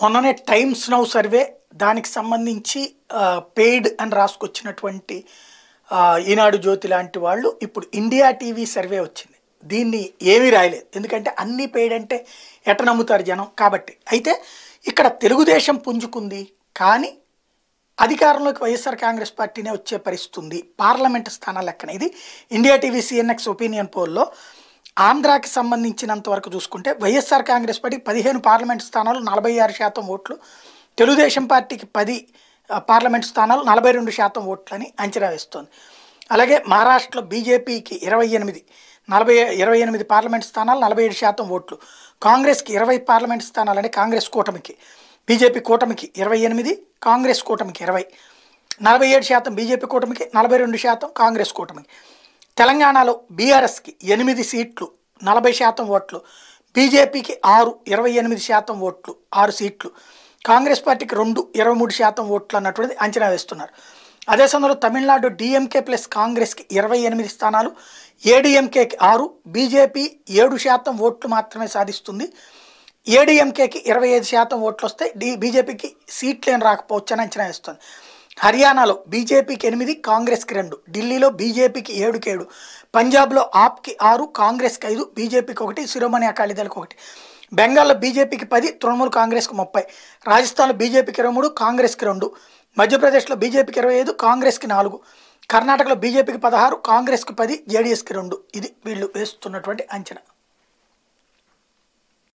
మొన్ననే times now survey దానికి సంబంధించి పెయిడ్ అని రాసుకొచ్చినటువంటి ఈనాడు జ్యోతి లాంటి వాళ్ళు ఇప్పుడు ఇండియా టీవీ సర్వే వచ్చింది దీన్ని ఏమీ రాయలేదు ఎందుకంటే అన్నీ పెయిడ్ అంటే ఎట నమ్ముతారు జనం కాబట్టి అయితే ఇక్కడ తెలుగుదేశం పుంజుకుంది కానీ అధికారంలోకి వైఎస్ఆర్ కాంగ్రెస్ పార్టీనే వచ్చే పరిస్థితుంది పార్లమెంట్ స్థానాలు లెక్కన ఇది ఇండియా టీవీ సిఎన్ఎక్స్ ఒపీనియన్ పోల్లో ఆంధ్రాకి సంబంధించినంత వరకు చూసుకుంటే వైఎస్ఆర్ కాంగ్రెస్ పార్టీ పదిహేను పార్లమెంట్ స్థానాలు నలభై ఆరు శాతం ఓట్లు తెలుగుదేశం పార్టీకి పది పార్లమెంట్ స్థానాలు నలభై రెండు శాతం ఓట్లని అంచనా వేస్తోంది అలాగే మహారాష్ట్రలో బీజేపీకి ఇరవై ఎనిమిది నలభై ఇరవై ఎనిమిది పార్లమెంట్ స్థానాలు నలభై ఏడు శాతం ఓట్లు కాంగ్రెస్కి ఇరవై పార్లమెంట్ స్థానాలు అంటే కాంగ్రెస్ కూటమికి బీజేపీ కూటమికి ఇరవై ఎనిమిది కాంగ్రెస్ కూటమికి ఇరవై నలభై ఏడు శాతం బీజేపీ కూటమికి నలభై రెండు శాతం కాంగ్రెస్ కూటమికి తెలంగాణలో బీఆర్ఎస్కి ఎనిమిది సీట్లు నలభై శాతం ఓట్లు బీజేపీకి ఆరు ఇరవై ఎనిమిది శాతం ఓట్లు ఆరు సీట్లు కాంగ్రెస్ పార్టీకి రెండు ఇరవై మూడు శాతం ఓట్లు అన్నటువంటిది అంచనా వేస్తున్నారు అదే సమయంలో తమిళనాడు డిఎంకే ప్లస్ కాంగ్రెస్కి ఇరవై ఎనిమిది స్థానాలు ఏడీఎంకేకి ఆరు బీజేపీ ఏడు శాతం ఓట్లు మాత్రమే సాధిస్తుంది ఏడీఎంకేకి ఇరవై ఐదు శాతం ఓట్లు వస్తే డి బీజేపీకి సీట్లు ఏం రాకపోవచ్చని అంచనా వేస్తుంది హర్యానాలో బీజేపీకి ఎనిమిది కాంగ్రెస్కి రెండు ఢిల్లీలో బీజేపీకి ఏడుకి ఏడు పంజాబ్లో ఆప్కి ఆరు కాంగ్రెస్కి ఐదు బీజేపీకి ఒకటి శిరోమణి అకాలీదళకు ఒకటి బెంగాల్లో బీజేపీకి పది తృణమూల్ కాంగ్రెస్కి ముప్పై రాజస్థాన్లో బీజేపీకి ఇరవై మూడు కాంగ్రెస్కి రెండు మధ్యప్రదేశ్లో బీజేపీకి ఇరవై ఐదు కాంగ్రెస్కి నాలుగు కర్ణాటకలో బీజేపీకి పదహారు కాంగ్రెస్కి పది జేడీఎస్కి రెండు ఇది వీళ్ళు వేస్తున్నటువంటి అంచనా